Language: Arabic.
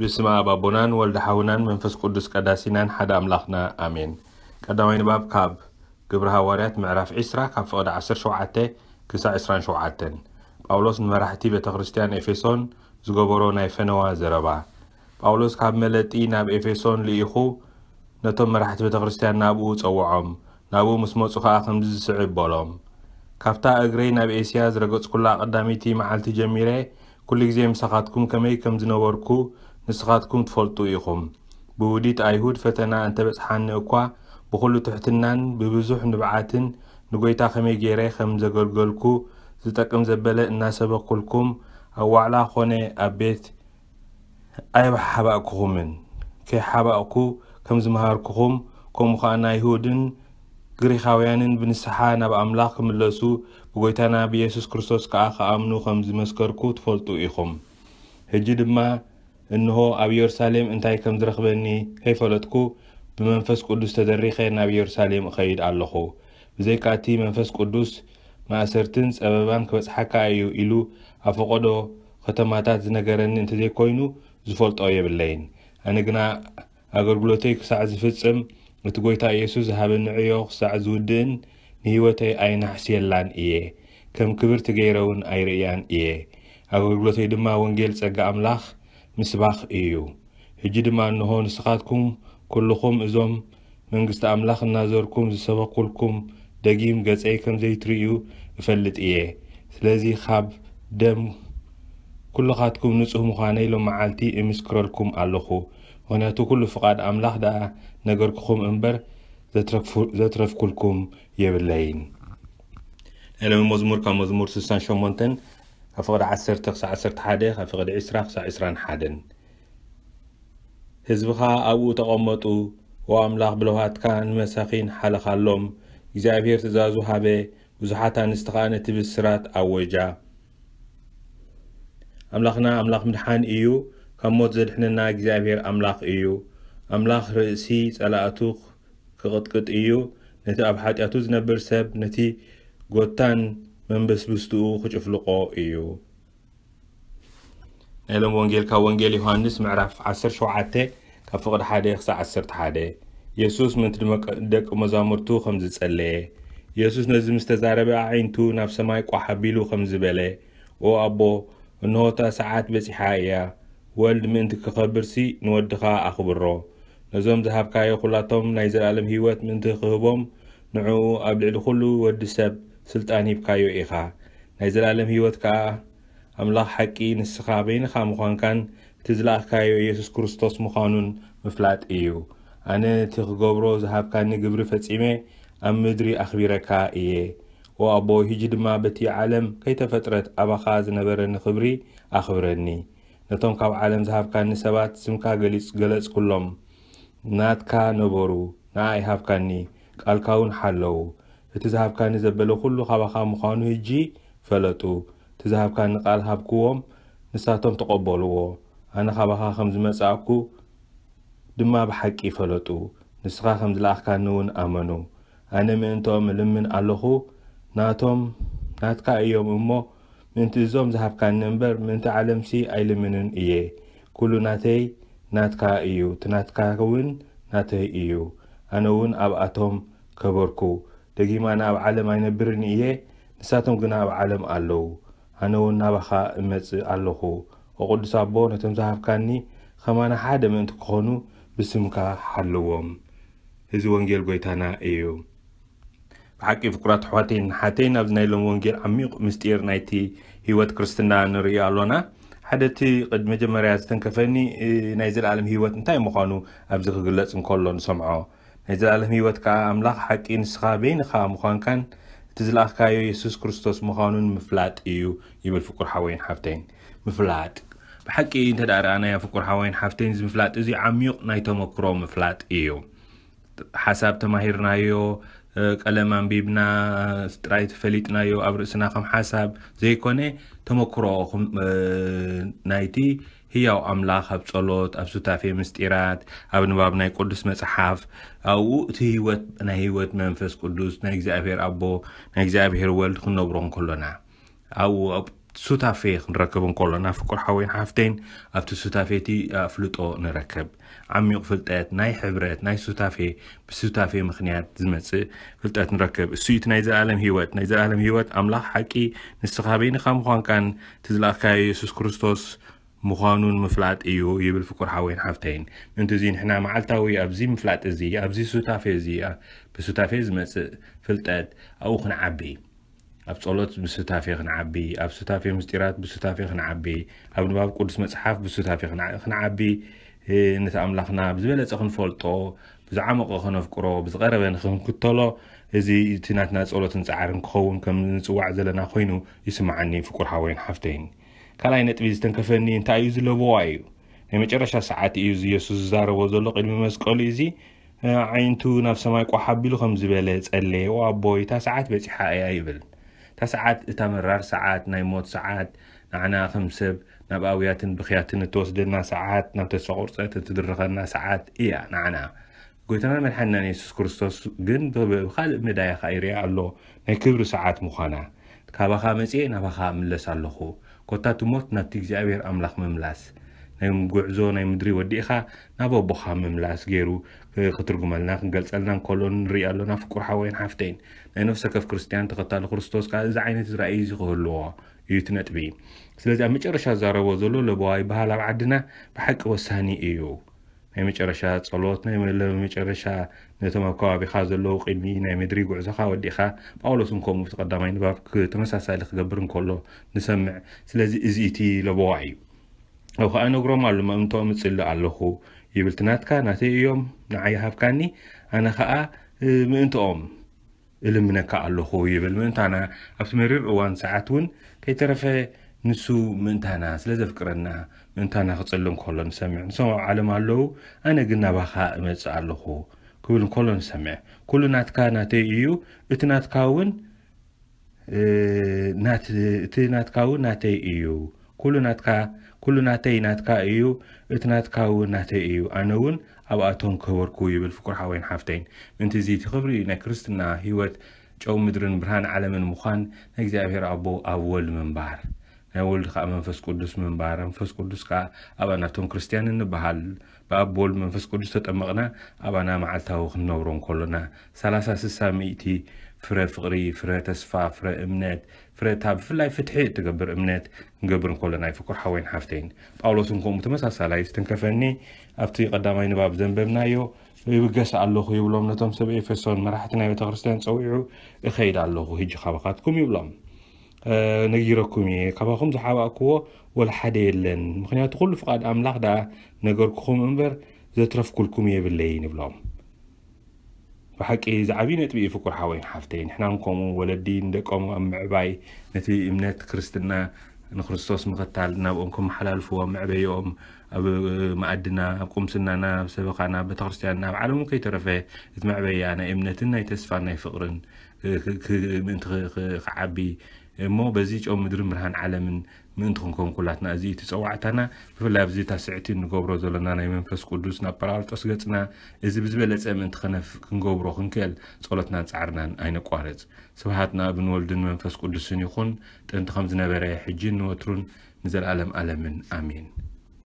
ብስም ኣብ ኣቦናን ወልዲ ሓውናን መንፈስ ቅዱስ ቀዳሲናን ሓደ ኣምላኽና ኣሜን ቀዳማይ ንባብ ካብ ግብሪ ሃዋርያት ምዕራፍ 20 ካብ ፍቕዲ 17 ክሳብ 27 ጳውሎስ ንመራሕቲ ቤተ ክርስቲያን ኤፌሶን ዝገበሮ ናይ ፈነዋ ዘረባ ጳውሎስ ካብ መለጢ ናብ ኤፌሶን ልኢኹ ነቶም መራሕቲ ቤተ ክርስቲያን ናብኡ ፀውዖም ናብኡ ምስ መፁ ከዓ ከምዚ ዝስዕብ በሎም ካብታ እግረይ ናብ ኤስያ ዝረገፅኩላ ቀዳሚቲ መዓልቲ ጀሚረ ኩሉ ግዜ ምሳኻትኩም ከመይ ከም ዝነበርኩ ንስኻትኩም ትፈልጡ ኢኹም ብውዲት ኣይሁድ ፈተና እንተበፅሓኒ እኳ ብኩሉ ትሕትናን ብብዙሕ ንብዓትን ንጎይታ ኸመይ ገይረ ከም ዘገልገልኩ ዝጠቅም ዘበለ እናሰበኩልኩም ኣብ ዋዕላ ኾነ ኣብ ቤት ኣይባሓባእክኹምን ከይሓባእኩ ከም ዝመሃርክኹም ከምኡ ኸዓ ናይሁድን ግሪኻውያንን ብንስሓ ናብ ኣምላኽ ክምለሱ ብጎይታና ብየሱስ ክርስቶስ ከዓ ከኣምኑ ከም ዝመስከርኩ ትፈልጡ ኢኹም ሕጂ ድማ እንሆ ኣብ ኢየሩሳሌም እንታይ ከም ዝረኽበኒ ከይፈለጥኩ ብመንፈስ ቅዱስ ተደሪኸ ናብ ኢየሩሳሌም እኸይድ ኣለኹ ብዘይካእቲ መንፈስ ቅዱስ ማእሰርትን ፀበባን ክበፅሓካ እዩ ኢሉ ኣብ ፈቐዶ ከተማታት ዝነገረኒ እንተ ዘይኮይኑ ዝፈልጦ የብለይን ኣነ ግና ኣገልግሎተይ ክሳዕ ዝፍፅም እቲ ጎይታ ኢየሱስ ዝሃበኒ ዕዮ ክሳዕ ዝውድእን ንህወተይ ኣይናሕስየላን እየ ከም ክብር ትገይረ እውን ኣይርእያን እየ ኣገልግሎተይ ድማ ወንጌል ፀጋ ኣምላኽ ምስባኽ እዩ ሕጂ ድማ እንሆ ንስኻትኩም ኩልኹም እዞም መንግስቲ ኣምላኽ እናዘርኩም ዝሰበኩልኩም ደጊም ገጸይ ከም ዘይትርእዩ እፈልጥ እየ ስለዚ ካብ ደም ኩልኻትኩም ንጹህ ምዃነይ ሎም መዓልቲ እምስክረልኩም ኣለኹ ምክንያቱ ኩሉ ፍቓድ ኣምላኽ ደኣ ነገርክኹም እምበር ዘትረፍኩልኩም የብለይን ዕለሚ መዝሙር ካብ መዝሙር 68 ካብ ፍቕዲ 10 ክሳብ 11 ካብ ፍቕዲ 20 ክሳብ 21 ህዝብኻ ኣብኡ ተቐመጡ ኦ ኣምላኽ ብለውሃትካ ንመሳኺን ሓለኻሎም እግዚኣብሔር ትእዛዙ ሃበ ብዙሓት ኣንስቲ ከዓ ነቲ ብስራት ኣወጃ ኣምላኽና ኣምላኽ ምድሓን እዩ ካብ ሞት ዘድሕንና እግዚኣብሔር ኣምላኽ እዩ ኣምላኽ ርእሲ ጸላእቱ ክቕጥቅጥ እዩ ነቲ ኣብ ሓጢኣቱ ዝነብር ሰብ ነቲ ጐታን من بس بستو خش افلقو ايو نيلم وانجيل كا وانجيل يوهانس معرف عصر شو عاتي كا فقد حادي يخسا عصر تحادي يسوس من تدمك دك مزامرتو خمز تسالي يسوس نزم استزاربي عين تو نفس ماي كو حبيلو خمز بلي او ابو انهو تا ساعات بسي حايا ولد من تك خبر سي نود اخبرو نزم ذهب كايو خلاتهم نايزر عالم هيوات من تخهبهم نعو قبل الخلو ود ስልጣን ሂብካዮ ኢኻ ናይ ዘለኣለም ህይወት ከዓ ኣምላኽ ሓቂ ንስኻ በይንኻ ምዃንካን እቲ ዝለኣኽካዮ ኢየሱስ ክርስቶስ ምዃኑን ምፍላጥ እዩ ኣነ እቲ ክገብሮ ዝሃብካኒ ግብሪ ፈጺመ ኣብ ምድሪ ኣኽቢረካ እየ ወኣቦ ሕጂ ድማ በቲ ዓለም ከይተፈጥረት ኣባኻ ዝነበረኒ ክብሪ ኣኽብረኒ ነቶም ካብ ዓለም ዝሃብካኒ ሰባት ስምካ ገለጽኩሎም ናትካ ነበሩ ንኣ ይሃብካኒ ቃልካ እውን ሓለዉ እቲ ዝሃብካኒ ዘበለ ኩሉ ካባኻ ምዃኑ ህጂ ፈለጡ እቲ ዝሃብካኒ ቃል ሃብክዎም ንሳቶም ተቐበልዎ ኣነ ካባኻ ከም ዝመጻእኩ ድማ ብሓቂ ፈለጡ ንስኻ ከም ዝለኣኽካኒ እውን ኣመኑ ኣነ ምእንቶም ልምን ኣለኹ ናቶም ናትካ እዮም እሞ ምእንቲ እዞም ዝሃብካኒ እምበር ምእንቲ ዓለምሲ ኣይልምንን እየ ኩሉ ናተይ ናትካ እዩ እቲ ናትካ እውን ናተይ እዩ ኣነ እውን ኣብኣቶም ከበርኩ ደጊማ ናብ ዓለም ኣይነብርኒ እየ ንሳቶም ግን ኣብ ዓለም ኣለዉ ኣነ እውን ናባኻ እመፅእ ኣለኹ ኣቅዱስ ኣቦ ነቶም ዝሃብካኒ ከማና ሓደ ምእንቲ ክኾኑ ብስምካ ሓልዎም እዚ ወንጌል ጎይታና እዩ ብሓቂ ፍቁራት ኣሕዋተይን ሓተይን ኣብዚ ናይ ሎም ወንጌል ዓሚቕ ምስጢር ናይቲ ሂወት ክርስትና ንሪኦ ኣሎና ሓደ እቲ መጀመርያ ዝተንከፈኒ ናይ ዘለኣለም ሂወት እንታይ ምዃኑ ኣብዚ ክግለፅ እንከሎ ንሰምዖ نزلالهم يوتكا أملاق حق إنسخا بين خا مخان كان تزلاق كايو يسوس كرستوس مخانون مفلات إيو يمل فقر حوين حفتين مفلات بحكي إنت دار أنا يا فقر حوين حفتين زي مفلات إزي عميق نايتو مكرو مفلات إيو حساب تماهير نايو قلم بيبنا سترايت فليت نايو أبرسنا خم حساب زي كوني تمكرو خم نايتي هياو أملاخ أب صلوت أب ستافي مستيرات أب نباب ناي قدس مسحاف أو تهيوت نهيوت منفس قدس ناي زيابير أبو ناي زيابير والد خن نبرون كلنا أو أب ستافي خن ركبون كلنا فكر حوين حافتين أب تستافي تي فلوتو نركب عم يقفلتات ناي حبرات ناي ستافي بستافي مخنيات زمسي فلتات نركب سويت ناي زي عالم هيوت ناي زي عالم هيوت أملاخ حكي نستخابين خام خان كان تزلاخ كاي يسوس كريستوس مخانون مفلات ايو يبل فكر حوين حفتين من تزين حنا معلتاوي ابزي مفلات ازي ابزي سوتافيزي بسوتافيز مس فلتات او خن عبي اب صلوت بسوتافي خن عبي اب سوتافي مستيرات بسوتافي خن عبي اب نباب قدس مصحف بسوتافي خن عبي إيه، نتا املاخنا بزبل اخن فولتو بزعمق خن فكرو بزغرب خن كتلو ازي تيناتنا صلوت نصعر نكون كم نصوع زلنا خوينو يسمعني فكر حوين حفتين کلاین تبیزتن کفنی انتایز لواویو. همچنین چرا شش ساعتی ایوز یسوس زار و زلق علم مسکولیزی عین تو نفس ما یک وحبیل خم زبالت الله و آبای تا ساعت بهش حقیقی بل. تا ساعت تمرر ساعت نیمود ساعت نعنا خم سب نباآویات بخیات نتوسد نه ساعت نتسعور ساعت تدرخ نه ساعت ایا نعنا. گویتم من حنانی یسوس کرستوس گن به خال مدای خیری علّه نکبر ساعت مخانه. که با خامسی نه با خام لسالخو. كوتات موت ناتيك زعبير أملاك مملاس نايم قعزو نايم دري وديخا نابو بوخا مملاس غيرو خطر قمالنا نقلس ألنان كولون ريالو نافكو حاوين حافتين نايم نفسك في كريستيان تغطال خرستوس قال زعينة رأيي زيغو اللوغا يتنت بي سلازي أميش رشا زارو وزولو لبواي بها لبعدنا بحق وساني إيو ናይ መጨረሻ ጸሎት ናይ መለለ መጨረሻ ነቶም ኣብ ከባቢኻ ዘለዉ ቅድሚ ናይ ምድሪ ጉዕዞኻ ወዲኻ ጳውሎስ ከምኡ እቲ ቀዳማይ ንባብ ተመሳሳሊ ክገብር እንከሎ ንሰምዕ ስለዚ እዚ እቲ ለቦዋ እዩ ኣብ ከዓ ነግሮም ኣሎ ምእምቶም እፅሊ ኣለኹ ይብል ትናትካ ናተይ እዮም ንዓይ ሃብካኒ ኣነ ከዓ ምእንትኦም እልምነካ ኣለኹ ይብል ምእንታና ኣብቲ መሪር እዋን ሰዓት እውን ከይተረፈ ንሱ ምእንታና ስለ ዘፍቅረና ምእንታና ክፀሊ እንከሎ ንሰምዕ ንሰም ኣብ ዓለም ኣለው ኣነ ግን ናባኻ እመፅእ ኣለኹ ክብል እንከሎ ንሰምዐ ኩሉ ናትካ ናተይ እዩ እቲ ናትካ እውን እቲ ናትካ እውን ናተይ እዩ ኩሉ ናተይ ናትካ እዩ እቲ ናትካ እውን ናተይ እዩ ኣነ እውን ኣብኣቶም ክህበርኩ ይብል ፍቁር ሓወይን ሓፍተይን ምንቲ እዚ እቲ ክብሪ ናይ ክርስትና ሂወት ጨው ምድርን ብርሃን ዓለምን ምኳን ናይ እግዚኣብሔር ኣቦ ኣብ ወል ምንባር ናይ ወልዲ ከዓ መንፈስ ቅዱስ ምንባር መንፈስ ቅዱስ ከዓ ኣባና እቶም ክርስትያን እንበሃል ብኣብ ወልድ መንፈስ ቅዱስ ተጠመቕና ኣባና መዓልታዊ ክንነብሮ ከሎና 30 60 ሚእቲ ፍረ ፍቕሪ ፍረ ተስፋ ፍረ እምነት ፍረታ ብፍላይ ፍትሒ እትገብር እምነት ክንገብር እንከሎና ይፍኩር ሓወይን ሓፍተይን ጳውሎስን ከምኡ ተመሳሳላይ ዝተንከፈኒ ኣብቲ ቀዳማይ ንባብ ዘንበብናዮ ይብገስ ኣለኹ ይብሎም ነቶም ሰብ ኤፌሶን መራሕቲ ናይ ቤተክርስትያን ፀዊዑ እኸይድ ኣለኹ ህጂ ካባኻትኩም ይብሎም نجيركم كباكم زحابة أكو والحد يلن مخنيا تقول فقد أملاك نجر نجركم أمبر زترف كلكم باللين بلام فحك إذا عبينا تبي فكر حوين حفتين إحنا نقوم ولدين دكم أم عباي نتبي إمنة كريستنا نخرسوس مقتال نبقوم حلال فو أم عبيهم أب مأدنا أبقوم سنا نا سبقنا بتغرسنا بعلم كي ترفع إذا معبي أنا إمنتنا يتسفى نفقرن ك ك ك عبي እሞ በዚ ጨው ምድሪ ምርሃን ዓለምን ምእንቲ ክንከንኩላትና እዚ እቲ ፀዋዕታና ብፍላይ ኣብዘታ ስዕቲ እንገብሮ ዘለና ናይ መንፈስ ቅዱስ ናብ ፓላልጦስ ገፅና እዚ ብዝበለፀ ምእንቲ ክንገብሮ ክንክእል ጸሎትናን ፃዕርናን ኣይነቋረፅ ስብሓትና ብንወልድን መንፈስ ቅዱስን ይኹን ጥንቲ ከም ዝነበረ ሕጂን ንወትሩን ንዘለኣለም ኣለምን ኣሚን